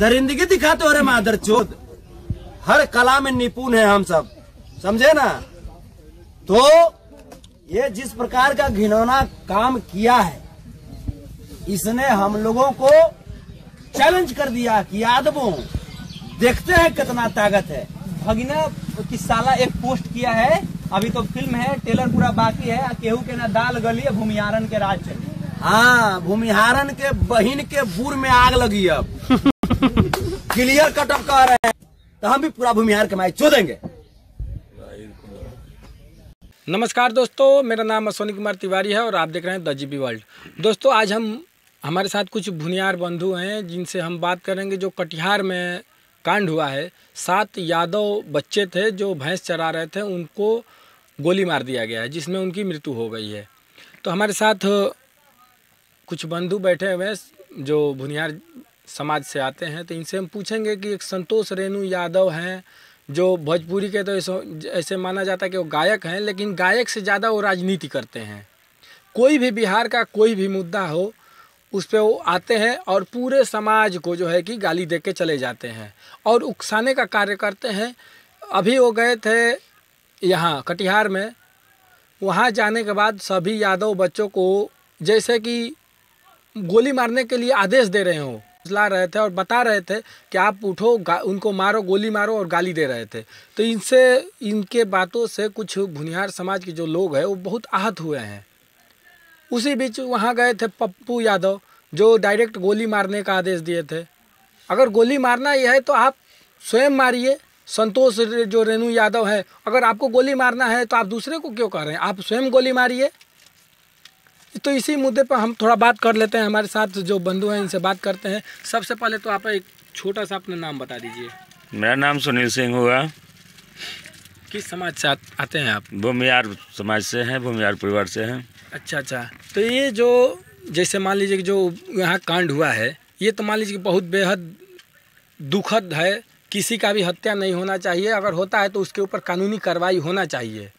दरिंदगी दिखाते हो रहे माधर चोद हर कला में निपुण है हम सब समझे ना तो ये जिस प्रकार का घिनौना काम किया है इसने हम लोगों को चैलेंज कर दिया कि यादवों देखते हैं कितना ताकत है की साला एक पोस्ट किया है अभी तो फिल्म है टेलर पूरा बाकी है केहू के ना दाल गली भूमिहारन के चली हाँ भूमिहारन के बहिन के बूर में आग लगी अब क्लियर कट ऑफ कह रहे हैं तो हम भी पूरा भूमिहार कमाई चो देंगे नमस्कार दोस्तों मेरा नाम अश्वनी कुमार तिवारी है और आप देख रहे हैं द जी वर्ल्ड दोस्तों आज हम हमारे साथ कुछ भुनियार बंधु हैं जिनसे हम बात करेंगे जो कटिहार में कांड हुआ है सात यादव बच्चे थे जो भैंस चरा रहे थे उनको गोली मार दिया गया है जिसमें उनकी मृत्यु हो गई है तो हमारे साथ कुछ बंधु बैठे हुए हैं जो भुनियार समाज से आते हैं तो इनसे हम पूछेंगे कि एक संतोष रेणु यादव हैं जो भोजपुरी के तो ऐसे माना जाता है कि वो गायक हैं लेकिन गायक से ज़्यादा वो राजनीति करते हैं कोई भी बिहार का कोई भी मुद्दा हो उस पर वो आते हैं और पूरे समाज को जो है कि गाली दे के चले जाते हैं और उकसाने का कार्य करते हैं अभी वो गए थे यहाँ कटिहार में वहाँ जाने के बाद सभी यादव बच्चों को जैसे कि गोली मारने के लिए आदेश दे रहे हों ला रहे थे और बता रहे थे कि आप उठो उनको मारो गोली मारो और गाली दे रहे थे तो इनसे इनके बातों से कुछ भुनिहार समाज के जो लोग हैं वो बहुत आहत हुए हैं उसी बीच वहाँ गए थे पप्पू यादव जो डायरेक्ट गोली मारने का आदेश दिए थे अगर गोली मारना ही है तो आप स्वयं मारिए संतोष जो रेणु यादव है अगर आपको गोली मारना है तो आप दूसरे को क्यों कह रहे हैं आप स्वयं गोली मारिए तो इसी मुद्दे पर हम थोड़ा बात कर लेते हैं हमारे साथ जो बंधु हैं इनसे बात करते हैं सबसे पहले तो आप एक छोटा सा अपना नाम बता दीजिए मेरा नाम सुनील सिंह हुआ किस समाज से आते हैं आप भूमियार समाज से हैं भूमियार परिवार से हैं अच्छा अच्छा तो ये जो जैसे मान लीजिए जो यहाँ कांड हुआ है ये तो मान लीजिए कि बहुत बेहद दुखद है किसी का भी हत्या नहीं होना चाहिए अगर होता है तो उसके ऊपर कानूनी कार्रवाई होना चाहिए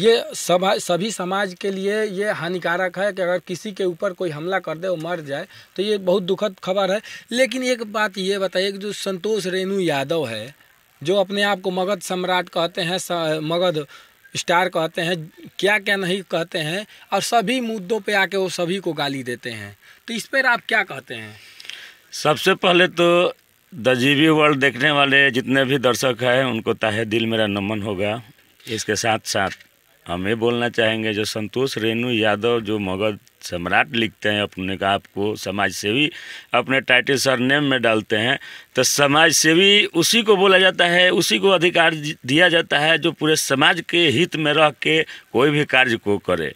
ये सभा सभी समाज के लिए ये हानिकारक है कि अगर किसी के ऊपर कोई हमला कर दे वो मर जाए तो ये बहुत दुखद खबर है लेकिन एक बात ये बताइए कि जो संतोष रेणु यादव है जो अपने आप को मगध सम्राट कहते हैं मगध स्टार कहते हैं क्या क्या नहीं कहते हैं और सभी मुद्दों पे आके वो सभी को गाली देते हैं तो इस पर आप क्या कहते हैं सबसे पहले तो द जीवी वर्ल्ड देखने वाले जितने भी दर्शक हैं उनको ताहे दिल मेरा नमन होगा इसके साथ साथ हम ये बोलना चाहेंगे जो संतोष रेणु यादव जो मगध सम्राट लिखते हैं अपने का आपको समाज सेवी अपने टाइटल सर नेम में डालते हैं तो समाज सेवी उसी को बोला जाता है उसी को अधिकार दिया जाता है जो पूरे समाज के हित में रह के कोई भी कार्य को करे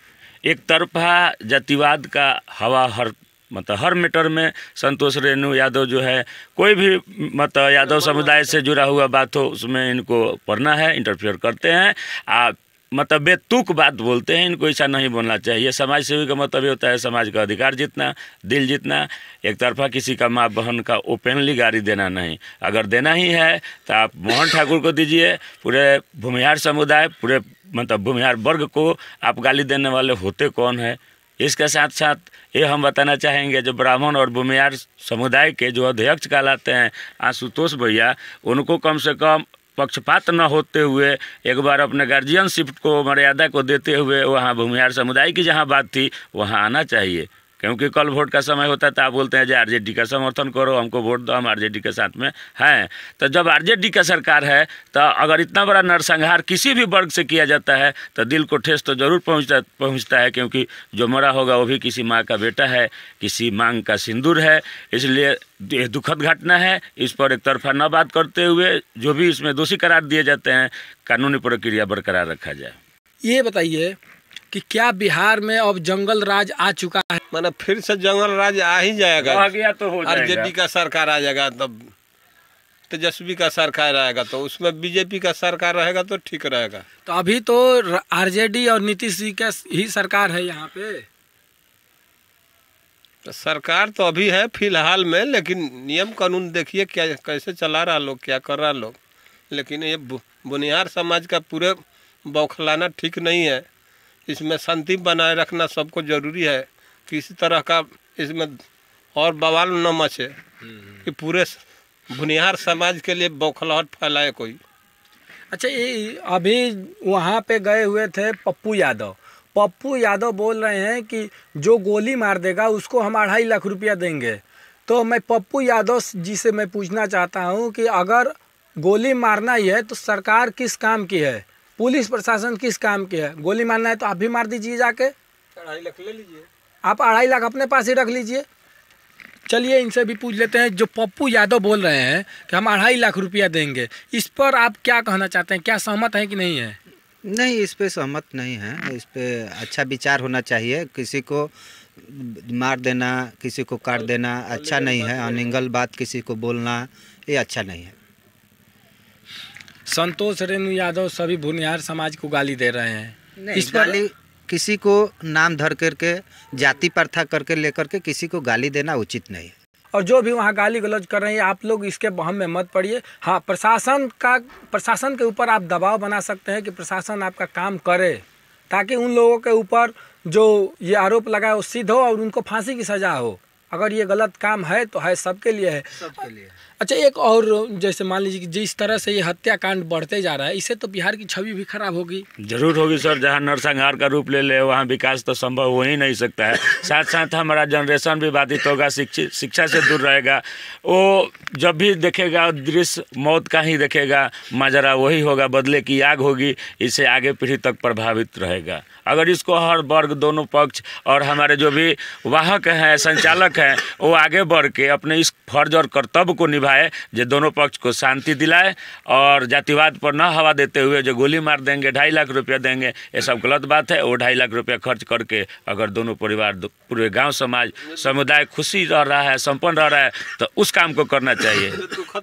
एक तरफा जातिवाद का हवा हर मतलब हर मीटर में संतोष रेणु यादव जो है कोई भी मतलब यादव समुदाय से जुड़ा हुआ बात हो उसमें इनको पढ़ना है इंटरफियर करते हैं आ मतलब बेतुक बात बोलते हैं इनको ऐसा नहीं बोलना चाहिए समाज सेवी का मतलब होता है समाज का अधिकार जीतना दिल जीतना एक तरफा किसी का माँ बहन का ओपनली गाड़ी देना नहीं अगर देना ही है तो आप मोहन ठाकुर को दीजिए पूरे भूमिहार समुदाय पूरे मतलब भूमिहार वर्ग को आप गाली देने वाले होते कौन है इसके साथ साथ ये हम बताना चाहेंगे जो ब्राह्मण और भूमिहार समुदाय के जो अध्यक्ष कहलाते हैं आशुतोष भैया उनको कम से कम पक्षपात न होते हुए एक बार अपने गार्जियनशिप को मर्यादा को देते हुए वहाँ भूमिहार समुदाय की जहाँ बात थी वहाँ आना चाहिए क्योंकि कल वोट का समय होता है तो आप बोलते हैं जो आरजेडी का समर्थन करो हमको वोट दो हम आरजेडी के साथ में हैं तो जब आरजेडी का सरकार है तो अगर इतना बड़ा नरसंहार किसी भी वर्ग से किया जाता है तो दिल को ठेस तो ज़रूर पहुँचता पहुँचता है क्योंकि जो मरा होगा वो भी किसी माँ का बेटा है किसी मांग का सिंदूर है इसलिए यह दुखद घटना है इस पर एक तरफा न बात करते हुए जो भी इसमें दोषी करार दिए जाते हैं कानूनी प्रक्रिया बरकरार रखा जाए ये बताइए कि क्या बिहार में अब जंगल राज आ चुका है माना फिर से जंगल राज आ ही जाएगा आ गया तो हो जाएगा आरजेडी का सरकार आ जाएगा तब तेजस्वी का सरकार आएगा तो उसमें बीजेपी का सरकार रहेगा तो ठीक रहेगा तो अभी तो आरजेडी और नीतीश जी का ही सरकार है यहाँ पे तो सरकार तो अभी है फिलहाल में लेकिन नियम कानून देखिए क्या कैसे चला रहा लोग क्या कर रहा लोग लेकिन ये बुनियार समाज का पूरे बौखलाना ठीक नहीं है इसमें शांति बनाए रखना सबको जरूरी है किसी तरह का इसमें और बवाल न मचे कि हम्म। पूरे बुनियार समाज के लिए बौखलाहट फैलाए कोई अच्छा ये अभी वहाँ पे गए हुए थे पप्पू यादव पप्पू यादव बोल रहे हैं कि जो गोली मार देगा उसको हम अढ़ाई लाख रुपया देंगे तो मैं पप्पू यादव जी से मैं पूछना चाहता हूँ कि अगर गोली मारना ही है तो सरकार किस काम की है पुलिस प्रशासन किस काम की है गोली मारना है तो आप भी मार दीजिए जाके अढ़ाई लाख ले लीजिए आप अढ़ाई लाख अपने पास ही रख लीजिए चलिए इनसे भी पूछ लेते हैं जो पप्पू यादव बोल रहे हैं कि हम अढ़ाई लाख रुपया देंगे इस पर आप क्या कहना चाहते हैं क्या सहमत हैं कि नहीं है नहीं इस पर सहमत नहीं है इस पर अच्छा विचार होना चाहिए किसी को मार देना किसी को काट देना अच्छा नहीं है अनिंगल बात किसी को बोलना ये अच्छा नहीं है संतोष रेणु यादव सभी भुनियार समाज को गाली दे रहे हैं इस पर गाली किसी को नाम धर करके जाति प्रथा करके लेकर के किसी को गाली देना उचित नहीं है और जो भी वहाँ गाली गलौज कर रहे हैं आप लोग इसके बहम में मत पड़िए हाँ प्रशासन का प्रशासन के ऊपर आप दबाव बना सकते हैं कि प्रशासन आपका काम करे ताकि उन लोगों के ऊपर जो ये आरोप लगाए वो सिद्ध हो और उनको फांसी की सज़ा हो अगर ये गलत काम है तो है सबके लिए है सबके लिए अच्छा एक और जैसे मान लीजिए कि जिस तरह से ये हत्याकांड बढ़ते जा रहा है इससे तो बिहार की छवि भी खराब होगी जरूर होगी सर जहाँ नरसंहार का रूप ले ले वहाँ विकास तो संभव हो ही नहीं सकता है साथ साथ हमारा जनरेशन भी बाधित होगा शिक्षित शिक्षा से दूर रहेगा वो जब भी देखेगा दृश्य मौत का ही देखेगा माजरा वही होगा बदले की आग होगी इसे आगे पीढ़ी तक प्रभावित रहेगा अगर इसको हर वर्ग दोनों पक्ष और हमारे जो भी वाहक हैं संचालक हैं हैं वो आगे बढ़ के अपने इस फर्ज और कर्तव्य को निभाए जो दोनों पक्ष को शांति दिलाए और जातिवाद पर ना हवा देते हुए जो गोली मार देंगे ढाई लाख रुपया देंगे ये सब गलत बात है वो ढाई लाख रुपया खर्च करके अगर दोनों परिवार दो, पूरे गांव समाज समुदाय खुशी रह रहा है संपन्न रह रहा है तो उस काम को करना चाहिए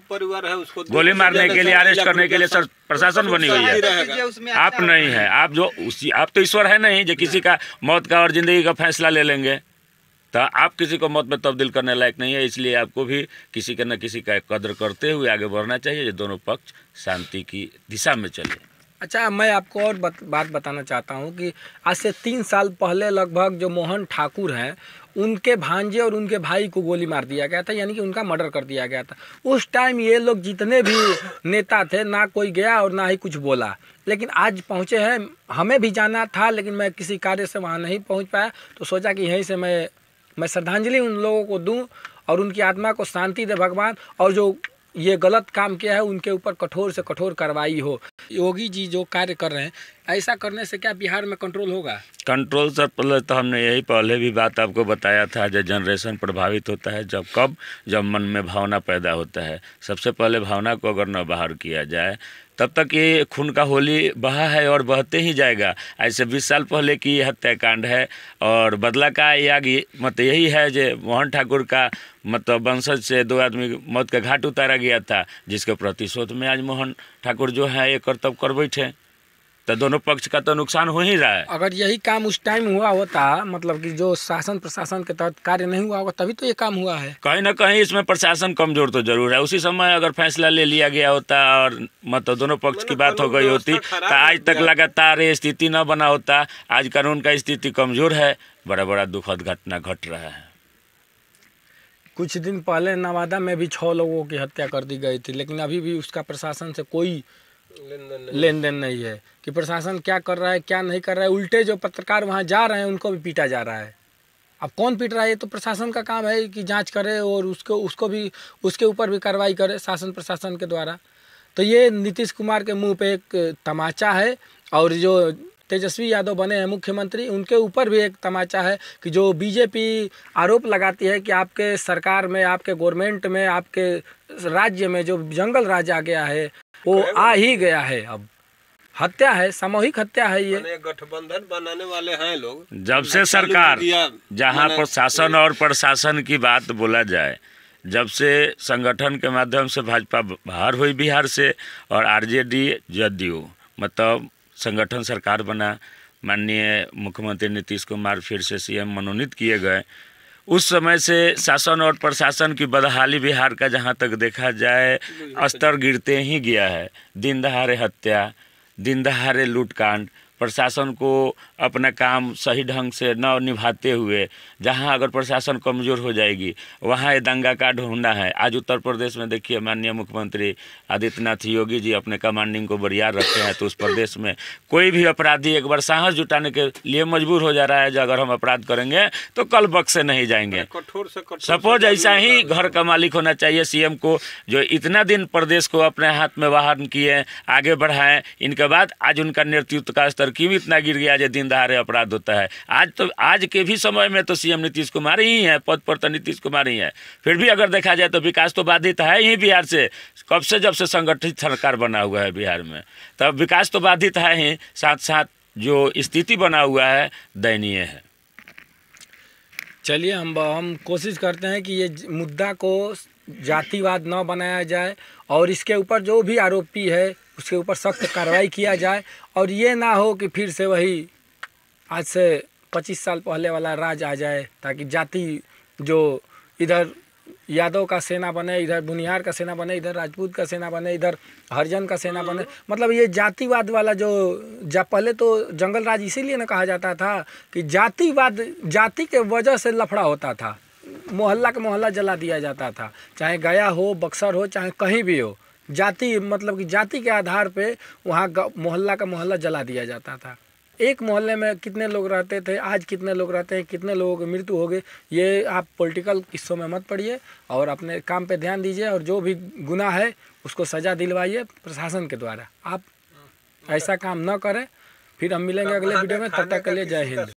परिवार है उसको गोली मारने के लिए अरेस्ट करने के लिए सर प्रशासन बनी हुई है आप नहीं है आप जो उसी आप तो ईश्वर है नहीं जो किसी का मौत का और जिंदगी का फैसला ले लेंगे तो आप किसी को मत में तब्दील करने लायक नहीं है इसलिए आपको भी किसी के न किसी का कदर करते हुए आगे बढ़ना चाहिए ये दोनों पक्ष शांति की दिशा में चले अच्छा मैं आपको और बत, बात बताना चाहता हूँ कि आज से तीन साल पहले लगभग जो मोहन ठाकुर हैं उनके भांजे और उनके भाई को गोली मार दिया गया था यानी कि उनका मर्डर कर दिया गया था उस टाइम ये लोग जितने भी नेता थे ना कोई गया और ना ही कुछ बोला लेकिन आज पहुँचे हैं हमें भी जाना था लेकिन मैं किसी कार्य से वहाँ नहीं पहुँच पाया तो सोचा कि यहीं से मैं मैं श्रद्धांजलि उन लोगों को दूँ और उनकी आत्मा को शांति दे भगवान और जो ये गलत काम किया है उनके ऊपर कठोर से कठोर कार्रवाई हो योगी जी जो कार्य कर रहे हैं ऐसा करने से क्या बिहार में कंट्रोल होगा कंट्रोल सर पहले तो हमने यही पहले भी बात आपको बताया था जब जनरेशन प्रभावित होता है जब कब जब मन में भावना पैदा होता है सबसे पहले भावना को अगर न बाहर किया जाए तब तक ये खून का होली बहा है और बहते ही जाएगा ऐसे 20 साल पहले की ये हत्याकांड है और बदला का याग मत यही है जो मोहन ठाकुर का मतलब वंशज से दो आदमी मौत का घाट उतारा गया था जिसके प्रतिशोध में आज मोहन ठाकुर जो है ये करतब कर बैठे तो दोनों पक्ष का तो नुकसान हो ही रहा है अगर यही काम उस टाइम हुआ होता मतलब कि जो शासन प्रशासन के तहत कार्य नहीं हुआ होगा तभी तो ये काम हुआ है कहीं ना कहीं इसमें प्रशासन कमजोर तो जरूर है उसी समय अगर फैसला ले लिया गया होता और मतलब दोनों पक्ष की बात हो गई होती तो आज तक लगातार ये स्थिति न बना होता आज कानून का स्थिति कमजोर है बड़ा बड़ा दुखद घटना घट रहा है कुछ दिन पहले नवादा में भी छः लोगों की हत्या कर दी गई थी लेकिन अभी भी उसका प्रशासन से कोई लेन देन नहीं है कि प्रशासन क्या कर रहा है क्या नहीं कर रहा है उल्टे जो पत्रकार वहाँ जा रहे हैं उनको भी पीटा जा रहा है अब कौन पीट रहा है ये तो प्रशासन का काम है कि जांच करे और उसको उसको भी उसके ऊपर भी कार्रवाई करे शासन प्रशासन के द्वारा तो ये नीतीश कुमार के मुंह पे एक तमाचा है और जो तेजस्वी यादव बने हैं मुख्यमंत्री उनके ऊपर भी एक तमाचा है कि जो बीजेपी आरोप लगाती है कि आपके सरकार में आपके गवर्नमेंट में आपके राज्य में जो जंगल राज आ गया है वो आ ही गया है अब हत्या है सामूहिक हत्या है ये गठबंधन बनाने वाले हैं लोग जब से सरकार जहाँ प्रशासन और प्रशासन की बात बोला जाए जब से संगठन के माध्यम से भाजपा बाहर हुई बिहार से और आरजेडी जदयू मतलब संगठन सरकार बना माननीय मुख्यमंत्री नीतीश कुमार फिर से सीएम मनोनीत किए गए उस समय से शासन और प्रशासन की बदहाली बिहार का जहाँ तक देखा जाए स्तर गिरते ही गया है दिन दहाड़े हत्या दिन दहाड़े लूटकांड प्रशासन को अपना काम सही ढंग से न निभाते हुए जहां अगर प्रशासन कमज़ोर हो जाएगी वहां ये दंगा का ढूंढना है आज उत्तर प्रदेश में देखिए माननीय मुख्यमंत्री आदित्यनाथ योगी जी अपने कमांडिंग को बरियार रखे हैं तो उस प्रदेश में कोई भी अपराधी एक बार साहस जुटाने के लिए मजबूर हो जा रहा है जो अगर हम अपराध करेंगे तो कल बक्से नहीं जाएंगे सपोज ऐसा ही घर का मालिक होना चाहिए सी को जो इतना दिन प्रदेश को अपने हाथ में वाहन किए आगे बढ़ाएं इनके बाद आज उनका नेतृत्व का स्तर तरकीब इतना गिर गया जो दिन दहाड़े अपराध होता है आज तो आज के भी समय में तो सीएम नीतीश कुमार ही हैं पद पर तो नीतीश कुमार ही हैं फिर भी अगर देखा जाए तो विकास तो बाधित है ही बिहार से कब से जब से संगठित सरकार बना हुआ है बिहार में तब विकास तो बाधित है ही साथ साथ जो स्थिति बना हुआ है दयनीय है चलिए हम हम कोशिश करते हैं कि ये मुद्दा को जातिवाद न बनाया जाए और इसके ऊपर जो भी आरोपी है उसके ऊपर सख्त कार्रवाई किया जाए और ये ना हो कि फिर से वही आज से पच्चीस साल पहले वाला राज आ जाए ताकि जाति जो इधर यादव का सेना बने इधर बुनियार का सेना बने इधर राजपूत का सेना बने इधर हरिजन का सेना बने मतलब ये जातिवाद वाला जो जब पहले तो जंगल राज इसीलिए ना कहा जाता था कि जातिवाद जाति के वजह से लफड़ा होता था मोहल्ला का मोहल्ला जला दिया जाता था चाहे गया हो बक्सर हो चाहे कहीं भी हो जाति मतलब कि जाति के आधार पे वहाँ मोहल्ला का मोहल्ला जला दिया जाता था एक मोहल्ले में कितने लोग रहते थे आज कितने लोग रहते हैं कितने लोगों की मृत्यु हो गई ये आप पॉलिटिकल किस्सों में मत पड़िए और अपने काम पे ध्यान दीजिए और जो भी गुना है उसको सज़ा दिलवाइए प्रशासन के द्वारा आप हाँ। ऐसा काम न करें फिर हम मिलेंगे अगले वीडियो में तब तक के लिए जय हिंद